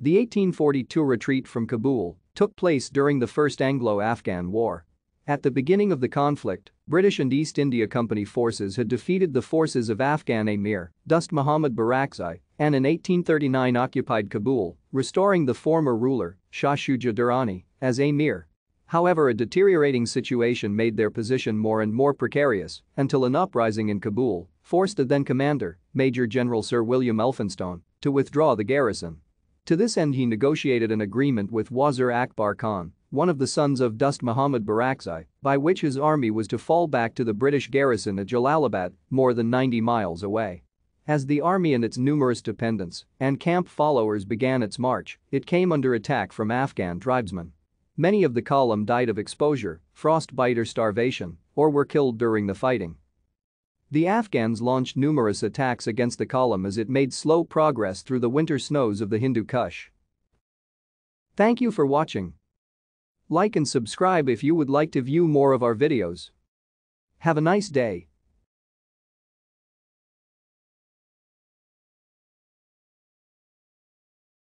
The 1842 retreat from Kabul took place during the First Anglo-Afghan War. At the beginning of the conflict, British and East India Company forces had defeated the forces of Afghan Emir Dust Muhammad Barakzai and in 1839 occupied Kabul, restoring the former ruler, Shah Shuja Durrani, as Emir. However a deteriorating situation made their position more and more precarious until an uprising in Kabul forced the then commander, Major General Sir William Elphinstone, to withdraw the garrison. To this end he negotiated an agreement with Wazir Akbar Khan, one of the sons of Dust Muhammad Barakzai, by which his army was to fall back to the British garrison at Jalalabad, more than 90 miles away. As the army and its numerous dependents and camp followers began its march, it came under attack from Afghan tribesmen. Many of the column died of exposure, frostbite or starvation, or were killed during the fighting. The Afghans launched numerous attacks against the column as it made slow progress through the winter snows of the Hindu Kush. Thank you for watching. Like and subscribe if you would like to view more of our videos. Have a nice day.